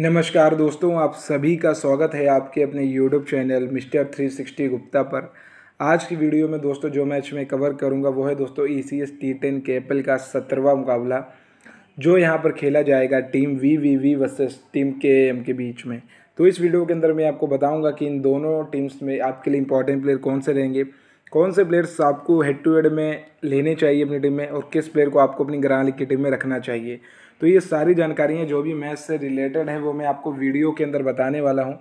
नमस्कार दोस्तों आप सभी का स्वागत है आपके अपने यूट्यूब चैनल मिस्टर 360 गुप्ता पर आज की वीडियो में दोस्तों जो मैच मैं कवर करूंगा वो है दोस्तों E C S T ten केपल का सत्रहवा मुकाबला जो यहां पर खेला जाएगा team V V V versus team K M K बीच में तो इस वीडियो के अंदर मैं आपको बताऊँगा कि इन दोनों टीम्स में आपके लिए इंपॉर्टेंट प्लेयर कौन से रहेंगे कौन से प्लेयर्स आपको हेड टू हेड में लेने चाहिए अपनी टीम में और किस प्लेयर को आपको अपनी ग्रांड लीग की टीम में रखना चाहिए तो ये सारी जानकारियाँ जो भी मैथ से रिलेटेड हैं वो मैं आपको वीडियो के अंदर बताने वाला हूँ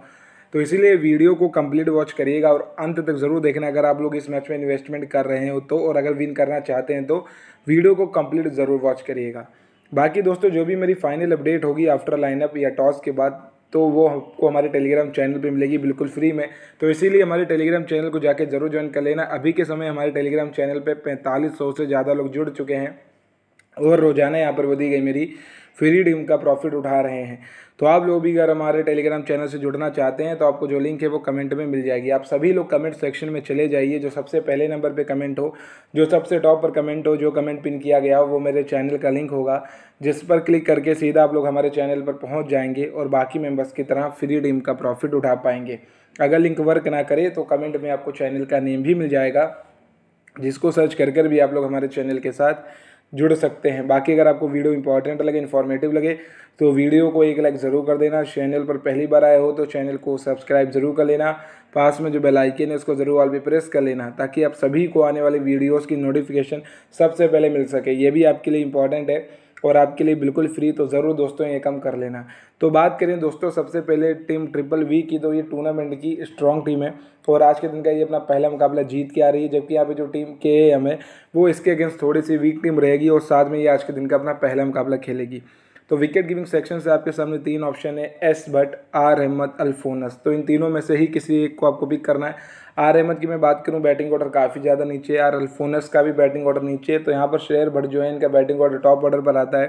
तो इसीलिए वीडियो को कंप्लीट वॉच करिएगा और अंत तक ज़रूर देखना अगर आप लोग इस मैच में इन्वेस्टमेंट कर रहे हो तो और अगर विन करना चाहते हैं तो वीडियो को कंप्लीट ज़रूर वॉच करिएगा बाकी दोस्तों जो भी मेरी फाइनल अपडेट होगी आफ्टर लाइनअप या टॉस के बाद तो वो आपको हमारे टेलीग्राम चैनल पर मिलेगी बिल्कुल फ्री में तो इसीलिए हमारे टेलीग्राम चैनल को जाकर जरूर ज्वाइन कर लेना अभी के समय हमारे टेलीग्राम चैनल पर पैंतालीस सौ से ज़्यादा लोग जुड़ चुके हैं और रोज़ाना यहाँ पर बदी गई मेरी फ्री डिम का प्रॉफिट उठा रहे हैं तो आप लोग भी अगर हमारे टेलीग्राम चैनल से जुड़ना चाहते हैं तो आपको जो लिंक है वो कमेंट में मिल जाएगी आप सभी लोग कमेंट सेक्शन में चले जाइए जो सबसे पहले नंबर पे कमेंट हो जो सबसे टॉप पर कमेंट हो जो कमेंट पिन किया गया हो वो मेरे चैनल का लिंक होगा जिस पर क्लिक करके सीधा आप लोग हमारे चैनल पर पहुँच जाएंगे और बाकी मेम्बर्स की तरह फ्री डिम का प्रॉफिट उठा पाएंगे अगर लिंक वर्क ना करे तो कमेंट में आपको चैनल का नेम भी मिल जाएगा जिसको सर्च कर कर भी आप लोग हमारे चैनल के साथ जुड़ सकते हैं बाकी अगर आपको वीडियो इंपॉर्टेंट लगे इन्फॉर्मेटिव लगे तो वीडियो को एक लाइक ज़रूर कर देना चैनल पर पहली बार आए हो तो चैनल को सब्सक्राइब ज़रूर कर लेना पास में जो बेल आइकन है उसको ज़रूर ऑल पे प्रेस कर लेना ताकि आप सभी को आने वाले वीडियोज़ की नोटिफिकेशन सबसे पहले मिल सके ये भी आपके लिए इंपॉर्टेंट है और आपके लिए बिल्कुल फ्री तो ज़रूर दोस्तों ये कम कर लेना तो बात करें दोस्तों सबसे पहले टीम ट्रिपल वी की तो ये टूर्नामेंट की स्ट्रॉन्ग टीम है और आज के दिन का ये अपना पहला मुकाबला जीत के आ रही है जबकि यहाँ पे जो टीम के ए एम है वो इसके अगेंस्ट थोड़ी सी वीक टीम रहेगी और साथ में ये आज के दिन का अपना पहला मुकाबला खेलेगी तो विकेट गिविंग सेक्शन से आपके सामने तीन ऑप्शन है एस भट्ट आर अहमद अल्फोनस तो इन तीनों में से ही किसी एक को आपको पिक करना है आर अहमद की मैं बात करूँ बैटिंग ऑर्डर काफ़ी ज़्यादा नीचे है आर अल्फोनस का भी बैटिंग ऑर्डर नीचे है तो यहाँ पर शेयर बढ़ जो है इनका बैटिंग ऑर्डर टॉप ऑर्डर पर आता है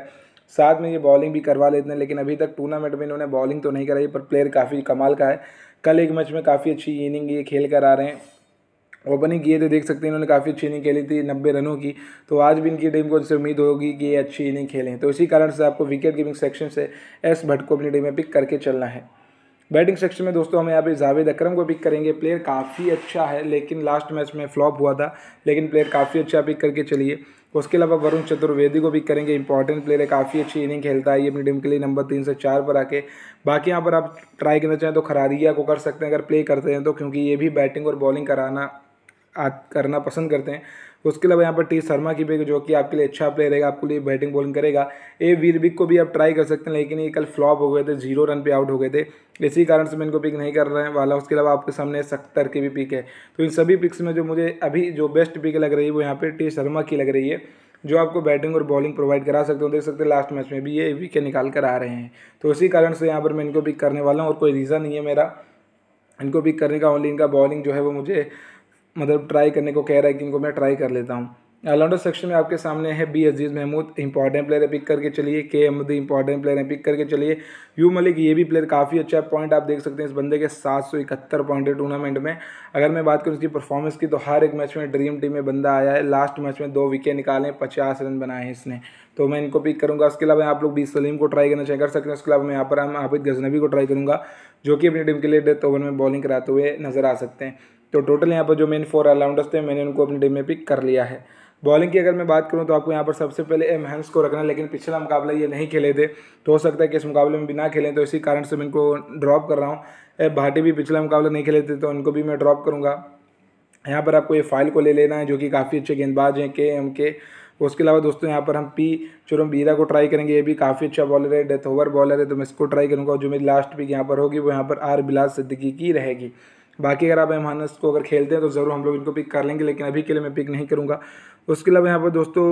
साथ में ये बॉलिंग भी करवा लेते हैं लेकिन अभी तक टूर्नामेंट में इन्होंने बॉलिंग तो नहीं कराई पर प्लेयर काफ़ी कमाल का है कल एक मैच में काफ़ी अच्छी इनिंग ये खेल कर आ रहे हैं ओपनिंग किए थे देख सकते हैं इन्होंने काफ़ी अच्छी इनिंग खेली थी नब्बे रनों की तो आज भी इनकी टीम को इनसे उम्मीद होगी कि ये अच्छी इनिंग खेलें तो इसी कारण से आपको विकेट गिविंग सेक्शन से एस भट्ट को अपनी टीम में पिक करके चलना है बैटिंग सेक्शन में दोस्तों हम यहाँ पे जावेद अकरम को पिक करेंगे प्लेयर काफ़ी अच्छा है लेकिन लास्ट मैच में फ्लॉप हुआ था लेकिन प्लेयर काफ़ी अच्छा पिक करके चलिए उसके अलावा वरुण चतुर्वेदी को पिक करेंगे इंपॉर्टेंट प्लेयर है काफ़ी अच्छी इनिंग खेलता है ये अपनी टीम के लिए नंबर तीन से चार पर आके बाकी यहाँ पर आप ट्राई करना चाहें तो खरारिया को कर सकते हैं अगर प्ले करते हैं तो क्योंकि ये भी बैटिंग और बॉलिंग कराना करना पसंद करते हैं उसके अलावा यहाँ पर टी शर्मा की भी जो कि आपके लिए अच्छा प्लेयर रहेगा आपके लिए बैटिंग बॉलिंग करेगा ए वीर बिक को भी आप ट्राई कर सकते हैं लेकिन ये कल फ्लॉप हो गए थे जीरो रन पे आउट हो गए थे इसी कारण से मैं इनको पिक नहीं कर रहे हैं वाला उसके अलावा आपके सामने सत्तर की भी पिक है तो इन सभी पिक्स में जो मुझे अभी जो बेस्ट पिक लग रही है वो यहाँ पर टी शर्मा की लग रही है जो आपको बैटिंग और बॉलिंग प्रोवाइड करा सकते हो देख सकते हैं लास्ट मैच में भी ये के निकाल कर आ रहे हैं तो इसी कारण से यहाँ पर मैं इनको पिक करने वाला हूँ और कोई रीज़न नहीं है मेरा इनको पिक करने का ओनली इनका बॉलिंग जो है वो मुझे मतलब ट्राई करने को कह रहा है कि इनको मैं ट्राई कर लेता हूँ ऑलराउंडर सेक्शन में आपके सामने है B Aziz Mahmood important player है पिक करके चलिए के अहमद इंपॉर्टेंट प्लेयर है पिक करके चलिए यू मलिक ये भी प्लेयर काफ़ी अच्छा है पॉइंट आप देख सकते हैं इस बंदे के सात सौ इकहत्तर पॉइंट है टूर्नामेंट में अगर मैं बात करूँ उसकी परफॉर्मेंस की तो हर एक मैच में ड्रीम टीम में बंदा आया है लास्ट मैच में दो विकेट निकाले पचास रन बनाए हैं इसने तो मैं इनको पिक करूँगा उसके अलावा आप लोग बी सलीम को ट्राई करना चाहिए कर सकते हैं उसके अलावा मैं यहाँ पर हम आबिद गजनबी को ट्राई करूँगा जो कि अपनी टीम के लिए डेथ ओवर में बॉलिंग कराते हुए नजर आ सकते हैं तो टोटल यहाँ पर जो मेन फोर ऑलराउंडर्स थे मैंने उनको अपनी टीम में पिक कर लिया है बॉलिंग की अगर मैं बात करूँ तो आपको यहाँ पर सबसे पहले एम हैंस को रखना है लेकिन पिछला मुकाबला ये नहीं खेले थे तो हो सकता है कि इस मुकाबले में भी ना खेलें तो इसी कारण से मैं इनको ड्रॉप कर रहा हूँ एफ भाटी भी पिछला मुकाबला नहीं खेले थे तो उनको भी मैं ड्रॉप करूँगा यहाँ पर आपको ये फाइल को ले लेना है जो कि काफ़ी अच्छे गेंदबाज हैं के एम के उसके अलावा दोस्तों यहाँ पर हम पी चुरम बीरा को ट्राई करेंगे ये भी काफ़ी अच्छा बॉलर है डेथ ओवर बॉलर है तो मैं इसको ट्राई करूँगा जो मेरी लास्ट पिक यहाँ पर होगी वो यहाँ पर आर बिलास सिद्दीकी की रहेगी बाकी अगर आप एमानस को अगर खेलते हैं तो ज़रूर हम लोग इनको पिक कर लेंगे लेकिन अभी के लिए मैं पिक नहीं करूँगा उसके अलावा यहाँ पर दोस्तों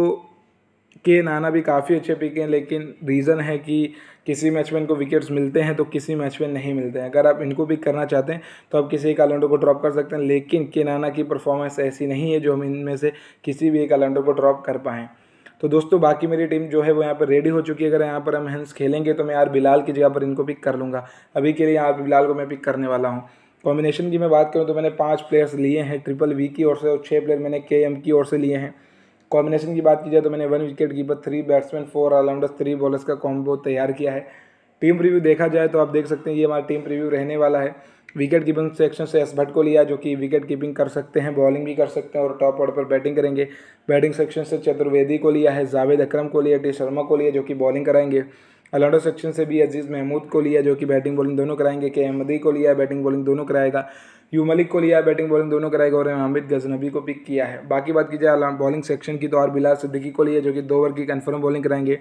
के नाना भी काफ़ी अच्छे पिक हैं लेकिन रीज़न है कि किसी मैच में इनको विकेट्स मिलते हैं तो किसी मैच में नहीं मिलते हैं अगर आप इनको पिक करना चाहते हैं तो आप किसी एक अलंडो को ड्रॉप कर सकते हैं लेकिन के नाना की परफॉर्मेंस ऐसी नहीं है जो हम इनमें से किसी भी एक अलंडो को ड्रॉप कर पाएँ तो दोस्तों बाकी मेरी टीम जो है वो यहाँ पर रेडी हो चुकी है अगर यहाँ पर हम हेंस खेलेंगे तो मैं यार बिलाल की जगह पर इनको पिक कर लूँगा अभी के लिए यार बिलाल को मैं पिक करने वाला हूँ कॉम्बिनेशन की मैं बात करूँ तो मैंने पाँच प्लेयर्स लिए हैं ट्रिपल वी की ओर से और छः प्लेयर मैंने के एम की ओर से लिए हैं कॉम्बिनेशन की बात की जाए तो मैंने one wicket keeper three batsman four allrounders three bowlers का कॉम्बो तैयार किया है टीम रिव्यू देखा जाए तो आप देख सकते हैं ये हमारा टीम रिव्यू रहने वाला है विकेट कीपिंग सेक्शन से एस भट्ट को लिया जो कि विकेट कीपिंग कर सकते हैं बॉलिंग भी कर सकते हैं और टॉप ऑर्डर पर बैटिंग करेंगे बैटिंग सेक्शन से चतुर्वेदी को लिया है जावेद अक्रम को लिया टी शर्मा को लिया जो कि बॉलिंग कराएंगे अलाउडो सेक्शन से भी अजीज़ महमूद को लिया जो कि बैटिंग बॉलिंग दोनों कराएंगे के अहमदी को लिया बैटिंग बॉलिंग दोनों कराएगा यू मलिक को लिया बैटिंग बॉलिंग दोनों कराएगा और हामिद गजनबी को पिक किया है बाकी बात की जाए बॉलिंग सेक्शन की तो और बिलाल सिद्दीकी को लिया जो कि दो ओवर की कन्फर्म बॉलिंग कराएंगे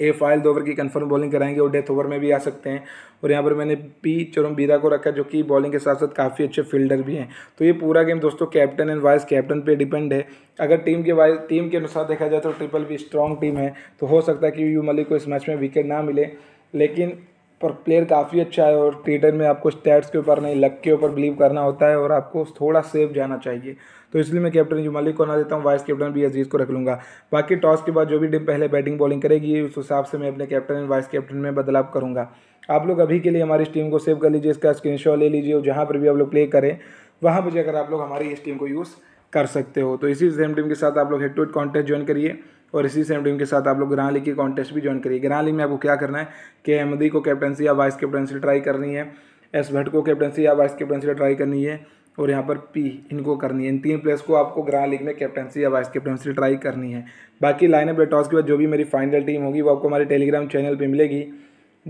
ए फाइल ओवर की कन्फर्म बॉलिंग कराएंगे और डेथ ओवर में भी आ सकते हैं और यहाँ पर मैंने पी चरम बीरा को रखा जो कि बॉलिंग के साथ साथ काफ़ी अच्छे फील्डर भी हैं तो ये पूरा गेम दोस्तों कैप्टन एंड वाइस कैप्टन पे डिपेंड है अगर टीम के वाइस टीम के अनुसार देखा जाए तो ट्रिपल भी स्ट्रॉन्ग टीम है तो हो सकता है कि यू मलिक को इस मैच में विकेट ना मिले लेकिन पर प्लेयर काफ़ी अच्छा है और क्रिकेट में आपको स्टैट्स के ऊपर नहीं लक के ऊपर बिलीव करना होता है और आपको थोड़ा सेफ जाना चाहिए तो इसलिए मैं कैप्टन जो मलिक को ना देता हूँ वाइस कैप्टन भी अजीज़ को रख लूँगा बाकी टॉस के बाद जो भी टीम पहले बैटिंग बॉलिंग करेगी उस हिसाब से मैं अपने कैप्टन एंड वाइस कैप्टन में बदलाव करूँगा आप लोग अभी के लिए हमारी इस टीम को सेव कर लीजिए इसका स्क्रीन ले लीजिए और जहाँ पर भी आप लोग प्ले करें वहाँ पर जाकर आप लोग हमारी इस टीम को यूज़ कर सकते हो तो इसी सेम टीम के साथ आप लोग head to head contest join करिए और इसी सेम टीम के साथ आप लोग ग्रांड लीग की कॉन्टेस्ट भी ज्वाइन करिए ग्रांड लीग में आपको क्या करना है के अहमदी को कैप्टनसी या वाइस कैप्टनसी ट्राई करनी है एस भट्ट को कैप्टनसी या वाइस कैप्टनसी ट्राई करनी है और यहाँ पर पी इनको करनी है इन तीन प्लेयर्स को आपको ग्रांड लीग में कैप्टनसी या वाइस कैप्टनसी ट्राई करनी है बाकी लाइनअप या टॉस के बाद जो भी मेरी फाइनल टीम होगी वो आपको हमारे टेलीग्राम चैनल पर मिलेगी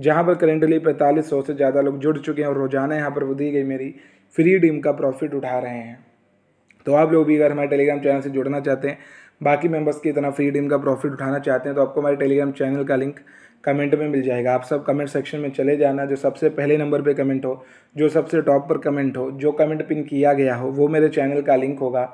जहाँ पर करेंटली पैंतालीस सौ से ज़्यादा लोग जुड़ चुके हैं और रोजाना यहाँ पर वो दी गई मेरी फ्री टीम का प्रॉफिट उठा रहे हैं तो आप लोग भी अगर हमारे टेलीग्राम चैनल से जुड़ना चाहते हैं बाकी मेंबर्स की इतना फ्रीडम का प्रॉफिट उठाना चाहते हैं तो आपको हमारे टेलीग्राम चैनल का लिंक कमेंट में मिल जाएगा आप सब कमेंट सेक्शन में चले जाना जो सबसे पहले नंबर पे कमेंट हो जो सबसे टॉप पर कमेंट हो जो कमेंट पिन किया गया हो वो मेरे चैनल का लिंक होगा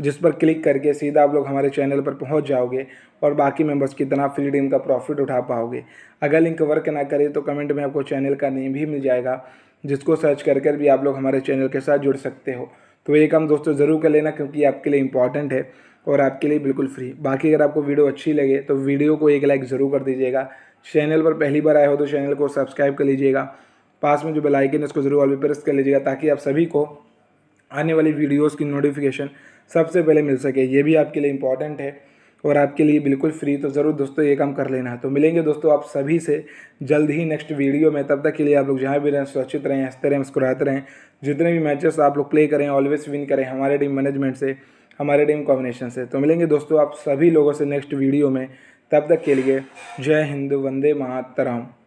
जिस पर क्लिक करके सीधा आप लोग हमारे चैनल पर पहुंच जाओगे और बाकी मेंबर्स तरह फ्री डीम का प्रॉफिट उठा पाओगे अगर लिंक वर्क ना करे तो कमेंट में आपको चैनल का नेम भी मिल जाएगा जिसको सर्च कर कर भी आप लोग हमारे चैनल के साथ जुड़ सकते हो तो ये काम दोस्तों ज़रूर कर लेना क्योंकि आपके लिए इंपॉर्टेंट है और आपके लिए बिल्कुल फ्री बाकी अगर आपको वीडियो अच्छी लगे तो वीडियो को एक लाइक ज़रूर कर दीजिएगा चैनल पर पहली बार आए हो तो चैनल को सब्सक्राइब कर लीजिएगा पास में जो बेल आइकन है उसको ज़रूर अभी प्रेस कर लीजिएगा ताकि आप सभी को आने वाली वीडियोज़ की नोटिफिकेशन सबसे पहले मिल सके ये भी आपके लिए इंपॉर्टेंट है और आपके लिए बिल्कुल फ्री तो ज़रूर दोस्तों ये काम कर लेना तो मिलेंगे दोस्तों आप सभी से जल्द ही नेक्स्ट वीडियो में तब तक के लिए आप लोग जहाँ भी रहें सुरक्षित रहें हंसते रहें मुस्कुराते रहें जितने भी मैचेस आप लोग प्ले करें ऑलवेज विन करें हमारे टीम मैनेजमेंट से हमारे टीम कॉम्बिनेशन से तो मिलेंगे दोस्तों आप सभी लोगों से नेक्स्ट वीडियो में तब तक के लिए जय हिंद वंदे मातरम